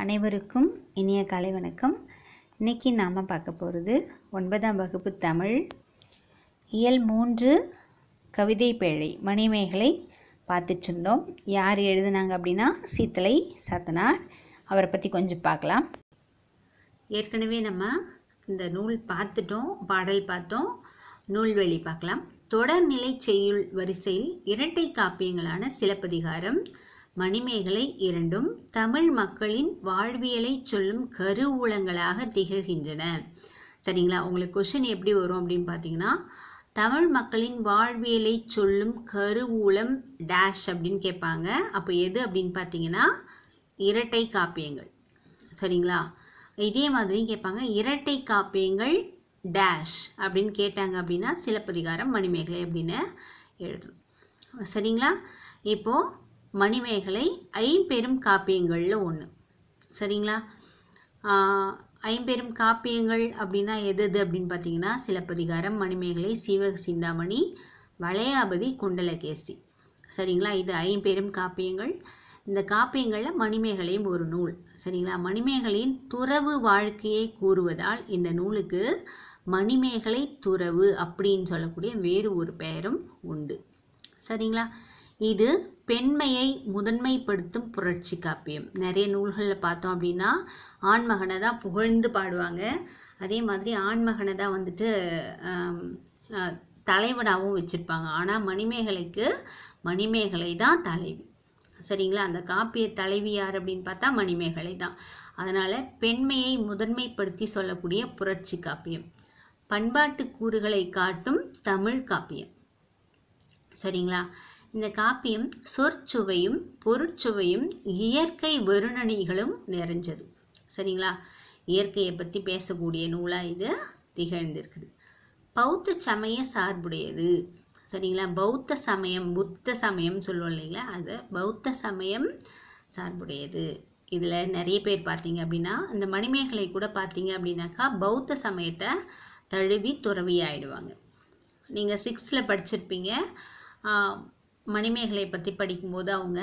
அனைவருக்கும் இனிய காலை வணக்கம் இன்றைக்கி நாம் பார்க்க போகிறது ஒன்பதாம் வகுப்பு தமிழ் இயல் மூன்று கவிதை பேழை மணிமேகலை பார்த்துட்ருந்தோம் யார் எழுதுனாங்க அப்படின்னா சீத்தலை சாத்தனார் அவரை பற்றி கொஞ்சம் பார்க்கலாம் ஏற்கனவே நம்ம இந்த நூல் பார்த்துட்டோம் பாடல் பார்த்தோம் நூல்வெளி பார்க்கலாம் தொடர்நிலை செய்யுள் வரிசையில் இரட்டை காப்பியங்களான சிலப்பதிகாரம் மணிமேகலை இரண்டும் தமிழ் மக்களின் வாழ்வியலை சொல்லும் கருவூலங்களாக திகழ்கின்றன சரிங்களா உங்களுக்கு கொஷின் எப்படி வரும் அப்படின்னு பார்த்தீங்கன்னா தமிழ் மக்களின் வாழ்வியலை சொல்லும் கருவூலம் டேஷ் அப்படின்னு கேட்பாங்க அப்போ எது அப்படின்னு பார்த்தீங்கன்னா இரட்டை காப்பியங்கள் சரிங்களா இதே மாதிரியும் கேட்பாங்க இரட்டை காப்பியங்கள் டேஷ் அப்படின்னு கேட்டாங்க அப்படின்னா சிலப்பதிகாரம் மணிமேகலை அப்படின்னு எழுதணும் சரிங்களா இப்போது மணிமேகலை ஐம்பெரும் காப்பியங்களில் ஒன்று சரிங்களா ஐம்பெரும் காப்பியங்கள் அப்படின்னா எது எது அப்படின்னு பார்த்தீங்கன்னா சிலப்பதிகாரம் மணிமேகலை சீவக சிந்தாமணி வளையாபதி குண்டலகேசி சரிங்களா இது ஐம்பெரும் காப்பியங்கள் இந்த காப்பியங்களில் மணிமேகலையும் ஒரு நூல் சரிங்களா மணிமேகலையின் துறவு வாழ்க்கையை கூறுவதால் இந்த நூலுக்கு மணிமேகலை துறவு அப்படின்னு சொல்லக்கூடிய வேறு ஒரு பெயரும் உண்டு சரிங்களா இது பெண்மையை முதன்மைப்படுத்தும் புரட்சி காப்பியம் நிறைய நூல்களில் பார்த்தோம் அப்படின்னா ஆண்மகனை தான் புகழ்ந்து பாடுவாங்க அதே மாதிரி ஆண்மகனை தான் வந்துட்டு தலைவனாகவும் வச்சுருப்பாங்க ஆனால் மணிமேகலைக்கு மணிமேகலை தான் தலைவி சரிங்களா அந்த காப்பிய தலைவி யார் அப்படின்னு பார்த்தா மணிமேகலை தான் அதனால் பெண்மையை முதன்மைப்படுத்தி சொல்லக்கூடிய புரட்சி காப்பியம் பண்பாட்டு கூறுகளை காட்டும் தமிழ் காப்பியம் சரிங்களா இந்த காப்பியம் சொற்சுவையும் பொருட்சுவையும் இயற்கை வருணனைகளும் நிறைஞ்சது சரிங்களா இயற்கையை பற்றி பேசக்கூடிய நூலாக இது திகழ்ந்திருக்குது பௌத்த சமய சார்புடையது சரிங்களா பௌத்த சமயம் புத்த சமயம் சொல்லுவோம் இல்லைங்களா அது பௌத்த சமயம் சார்புடையது இதில் நிறைய பேர் பார்த்தீங்க அப்படின்னா இந்த மணிமேகலை கூட பார்த்தீங்க அப்படின்னாக்கா பௌத்த சமயத்தை தழுவி துறவி ஆயிடுவாங்க நீங்கள் சிக்ஸ்த்தில் படிச்சிருப்பீங்க மணிமேகலை பற்றி படிக்கும்போது அவங்க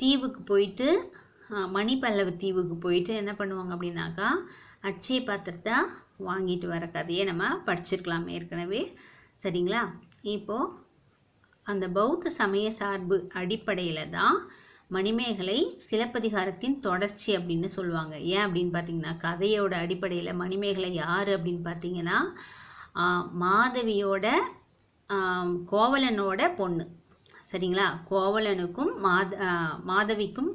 தீவுக்கு போயிட்டு மணிப்பல்லவ தீவுக்கு போயிட்டு என்ன பண்ணுவாங்க அப்படின்னாக்கா அட்சய பாத்திரத்தை வாங்கிட்டு வர கதையை நம்ம படிச்சிருக்கலாம் ஏற்கனவே சரிங்களா இப்போது அந்த பௌத்த சமய சார்பு அடிப்படையில் தான் மணிமேகலை சிலப்பதிகாரத்தின் தொடர்ச்சி அப்படின்னு சொல்லுவாங்க ஏன் அப்படின்னு பார்த்தீங்கன்னா கதையோட அடிப்படையில் மணிமேகலை யார் அப்படின்னு பார்த்தீங்கன்னா மாதவியோட கோவலனோட பொண்ணு சரிங்களா கோவலனுக்கும் மாத மாதவிக்கும்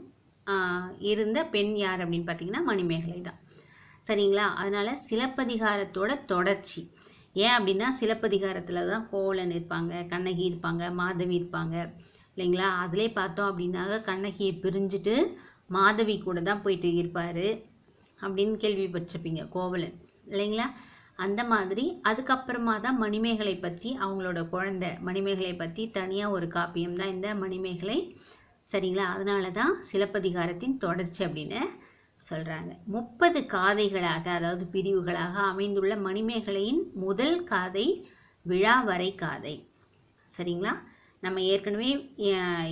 இருந்த பெண் யார் அப்படின்னு பார்த்தீங்கன்னா மணிமேகலை தான் சரிங்களா அதனால் சிலப்பதிகாரத்தோட தொடர்ச்சி ஏன் அப்படின்னா சிலப்பதிகாரத்தில் தான் கோவலன் இருப்பாங்க கண்ணகி இருப்பாங்க மாதவி இருப்பாங்க இல்லைங்களா அதிலே பார்த்தோம் அப்படின்னாக்க கண்ணகியை பிரிஞ்சுட்டு மாதவி கூட தான் போயிட்டு இருப்பார் அப்படின்னு கேள்விப்பட்டிருப்பீங்க கோவலன் இல்லைங்களா அந்த மாதிரி அதுக்கப்புறமா தான் மணிமேகலை பற்றி அவங்களோட குழந்த மணிமேகலை பற்றி தனியாக ஒரு காப்பியம் தான் இந்த மணிமேகலை சரிங்களா அதனால தான் சிலப்பதிகாரத்தின் தொடர்ச்சி அப்படின்னு சொல்கிறாங்க முப்பது காதைகளாக அதாவது பிரிவுகளாக அமைந்துள்ள மணிமேகலையின் முதல் காதை விழா வரை காதை சரிங்களா நம்ம ஏற்கனவே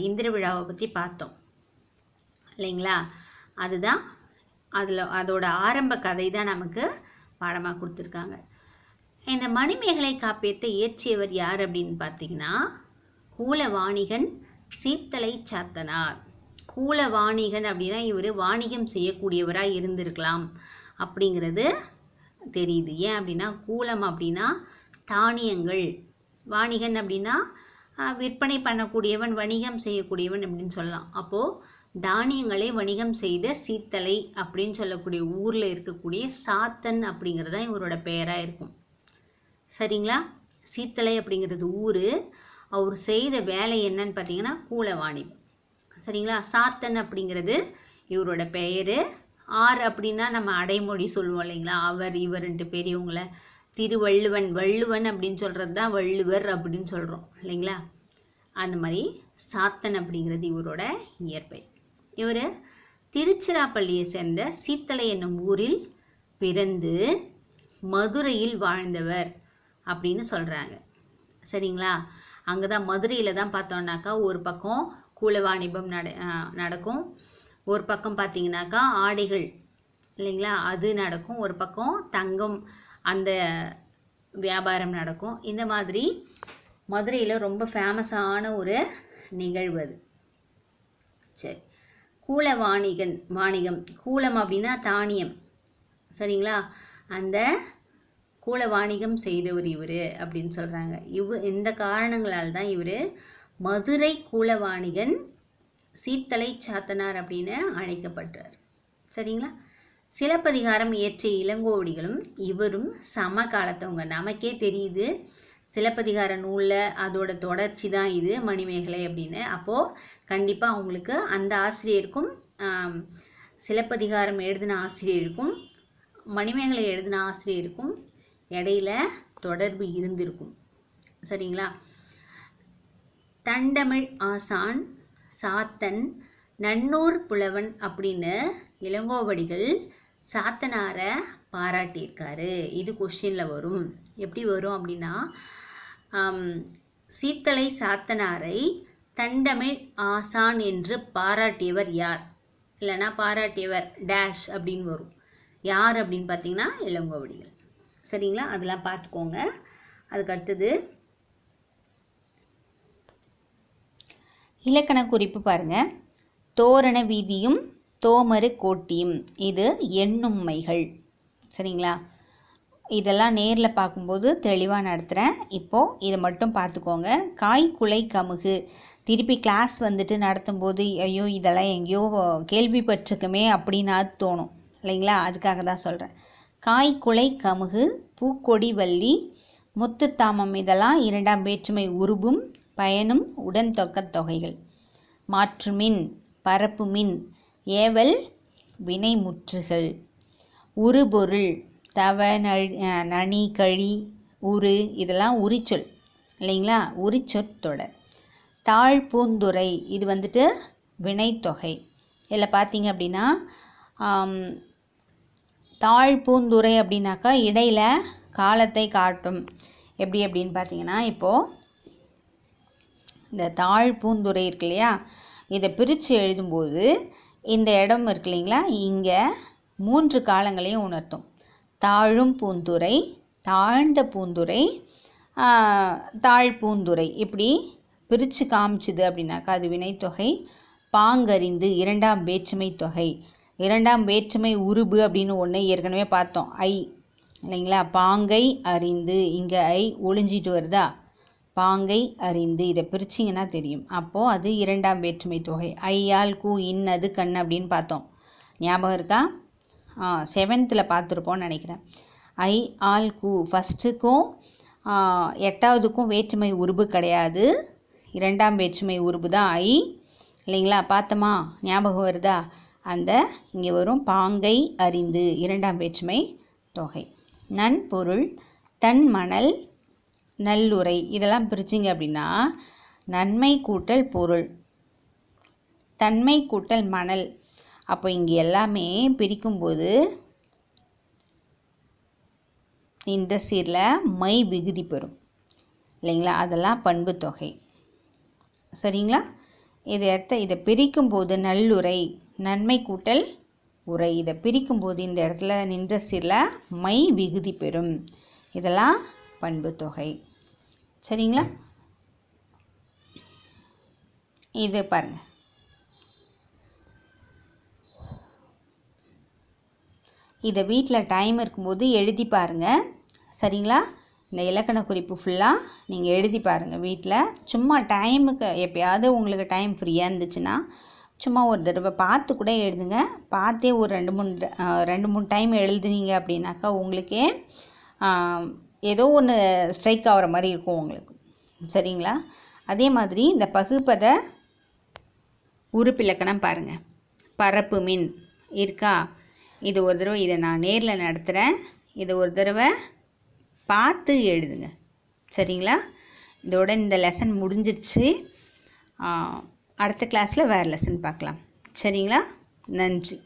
இந்திர விழாவை பற்றி பார்த்தோம் இல்லைங்களா அதுதான் அதில் அதோட ஆரம்ப கதை தான் நமக்கு பாடமாக கொடுத்துருக்காங்க இந்த மணிமேகலை காப்பியத்தை இயற்றியவர் யார் அப்படின்னு பார்த்தீங்கன்னா கூலவாணிகன் சீத்தலை சாத்தனார் கூலவாணிகன் அப்படின்னா இவர் வாணிகம் செய்யக்கூடியவராக இருந்திருக்கலாம் அப்படிங்கிறது தெரியுது ஏன் அப்படின்னா கூலம் அப்படின்னா தானியங்கள் வாணிகன் அப்படின்னா விற்பனை பண்ணக்கூடியவன் வணிகம் செய்யக்கூடியவன் அப்படின்னு சொல்லலாம் அப்போது தானியங்களை வணிகம் செய்த சீத்தலை அப்படின்னு சொல்லக்கூடிய ஊரில் இருக்கக்கூடிய சாத்தன் அப்படிங்கிறது தான் இவரோட பெயராக இருக்கும் சரிங்களா சீத்தலை அப்படிங்கிறது ஊர் அவர் செய்த வேலை என்னன்னு பார்த்தீங்கன்னா கூலவாணி சரிங்களா சாத்தன் அப்படிங்கிறது இவரோட பெயர் ஆர் அப்படின்னா நம்ம அடைமொழி சொல்லுவோம் இல்லைங்களா அவர் ரெண்டு பெரியவங்கள திருவள்ளுவன் வள்ளுவன் அப்படின்னு சொல்கிறது தான் வள்ளுவர் அப்படின்னு சொல்கிறோம் இல்லைங்களா அந்த மாதிரி சாத்தன் அப்படிங்கிறது இவரோட இயற்பெயர் இவர் திருச்சிராப்பள்ளியை சேர்ந்த சீத்தலை என்னும் ஊரில் பிறந்து மதுரையில் வாழ்ந்தவர் அப்படின்னு சொல்கிறாங்க சரிங்களா அங்கே தான் மதுரையில் தான் பார்த்தோன்னாக்கா ஒரு பக்கம் வாணிபம் நட நடக்கும் ஒரு பக்கம் பார்த்தீங்கன்னாக்கா ஆடைகள் இல்லைங்களா அது நடக்கும் ஒரு பக்கம் தங்கம் அந்த வியாபாரம் நடக்கும் இந்த மாதிரி மதுரையில் ரொம்ப ஃபேமஸான ஒரு நிகழ்வு அது சரி கூல வாணிகன் வாணிகம் கூலம் அப்படின்னா தானியம் சரிங்களா அந்த கூல வாணிகம் செய்தவர் இவர் அப்படின்னு சொல்கிறாங்க இவ் இந்த காரணங்களால் தான் இவர் மதுரை கூலவாணிகன் சீத்தலை சாத்தனார் அப்படின்னு அழைக்கப்பட்டார் சரிங்களா சிலப்பதிகாரம் இயற்றிய இளங்கோவடிகளும் இவரும் சம காலத்தவங்க நமக்கே தெரியுது சிலப்பதிகார நூலில் அதோட தொடர்ச்சி தான் இது மணிமேகலை அப்படின்னு அப்போது கண்டிப்பாக அவங்களுக்கு அந்த ஆசிரியருக்கும் சிலப்பதிகாரம் எழுதின ஆசிரியருக்கும் மணிமேகலை எழுதின ஆசிரியருக்கும் இடையில தொடர்பு இருந்திருக்கும் சரிங்களா தண்டமிழ் ஆசான் சாத்தன் நன்னூர் புலவன் அப்படின்னு இளங்கோவடிகள் சாத்தனாரை பாராட்டியிருக்காரு இது கொஷினில் வரும் எப்படி வரும் அப்படின்னா சீத்தலை சாத்தனாரை தண்டமிழ் ஆசான் என்று பாராட்டியவர் யார் இல்லைனா பாராட்டியவர் டேஷ் அப்படின்னு வரும் யார் அப்படின்னு பார்த்தீங்கன்னா இளங்கோவடிகள் சரிங்களா அதெல்லாம் பார்த்துக்கோங்க அதுக்கடுத்தது இலக்கண குறிப்பு பாருங்கள் தோரண வீதியும் தோமரு கோட்டியும் இது எண்ணும்மைகள் சரிங்களா இதெல்லாம் நேரில் பார்க்கும்போது தெளிவாக நடத்துகிறேன் இப்போது இதை மட்டும் பார்த்துக்கோங்க காய் குலை கமுகு திருப்பி கிளாஸ் வந்துட்டு நடத்தும்போது ஐயோ இதெல்லாம் எங்கேயோ கேள்விப்பட்டிருக்குமே அப்படின்னா தோணும் இல்லைங்களா அதுக்காக தான் சொல்கிறேன் காய் குலை கமுகு பூக்கொடி வள்ளி முத்து தாமம் இதெல்லாம் இரண்டாம் வேற்றுமை உருபும் பயனும் உடன் தொக்கத் தொகைகள் மாற்றுமின் மின் ஏவல் வினைமுற்றுகள் உருபொருள் தவ நனி கழி உரு இதெல்லாம் உரிச்சொல் இல்லைங்களா உரிச்சொற்றொடர் தாழ் பூந்துரை இது வந்துட்டு வினைத்தொகை இதில் பார்த்தீங்க அப்படின்னா தாழ் பூந்துரை அப்படின்னாக்கா இடையில் காலத்தை காட்டும் எப்படி அப்படின்னு பார்த்தீங்கன்னா இப்போது இந்த தாழ் பூந்துரை இருக்கு இல்லையா இதை பிரித்து எழுதும்போது இந்த இடம் இருக்கு இல்லைங்களா இங்கே மூன்று காலங்களையும் உணர்த்தும் தாழும் பூந்துரை தாழ்ந்த பூந்துரை தாழ் பூந்துரை இப்படி பிரித்து காமிச்சுது அப்படின்னாக்கா அது வினைத்தொகை பாங்கறிந்து இரண்டாம் வேற்றுமை தொகை இரண்டாம் வேற்றுமை உருபு அப்படின்னு ஒன்று ஏற்கனவே பார்த்தோம் ஐ இல்லைங்களா பாங்கை அறிந்து இங்கே ஐ ஒளிஞ்சிட்டு வருதா பாங்கை அறிந்து இதை பிரிச்சிங்கன்னா தெரியும் அப்போது அது இரண்டாம் வேற்றுமை தொகை ஐயால் கூ இன்னது கண் அப்படின்னு பார்த்தோம் ஞாபகம் இருக்கா செவன்த்தில் பார்த்துருப்போம்னு நினைக்கிறேன் ஐ ஆல் கூ ஃபஸ்ட்டுக்கும் எட்டாவதுக்கும் வேற்றுமை உருபு கிடையாது இரண்டாம் வேற்றுமை உருபு தான் ஐ இல்லைங்களா பார்த்தோமா ஞாபகம் வருதா அந்த இங்கே வரும் பாங்கை அறிந்து இரண்டாம் வேற்றுமை தொகை நன் பொருள் தன் மணல் நல்லுரை இதெல்லாம் பிரிச்சிங்க அப்படின்னா நன்மை கூட்டல் பொருள் தன்மை கூட்டல் மணல் அப்போ இங்கே எல்லாமே பிரிக்கும்போது இந்த சீரில் மை விகுதி பெறும் இல்லைங்களா அதெல்லாம் பண்பு தொகை சரிங்களா இதை இடத்த இதை பிரிக்கும்போது நல்லுரை நன்மை கூட்டல் உரை இதை பிரிக்கும்போது இந்த இடத்துல நின்ற சீரில் மை விகுதி பெறும் இதெல்லாம் பண்பு தொகை சரிங்களா இது பாருங்கள் இதை வீட்டில் டைம் இருக்கும்போது எழுதி பாருங்கள் சரிங்களா இந்த இலக்கண குறிப்பு ஃபுல்லாக நீங்கள் எழுதி பாருங்கள் வீட்டில் சும்மா டைமுக்கு எப்போயாவது உங்களுக்கு டைம் ஃப்ரீயாக இருந்துச்சுன்னா சும்மா ஒரு தடவை பார்த்து கூட எழுதுங்க பார்த்தே ஒரு ரெண்டு மூணு ரெண்டு மூணு டைம் எழுதுனீங்க அப்படின்னாக்கா உங்களுக்கே ஏதோ ஒன்று ஸ்ட்ரைக் ஆகிற மாதிரி இருக்கும் உங்களுக்கு சரிங்களா அதே மாதிரி இந்த பகுப்பதை உறுப்பிலக்கணம் பாருங்கள் பரப்பு மின் இருக்கா இது ஒரு தடவை இதை நான் நேரில் நடத்துகிறேன் இதை ஒரு தடவை பார்த்து எழுதுங்க சரிங்களா இதோட இந்த லெசன் முடிஞ்சிடுச்சு அடுத்த கிளாஸில் வேறு லெசன் பார்க்கலாம் சரிங்களா நன்றி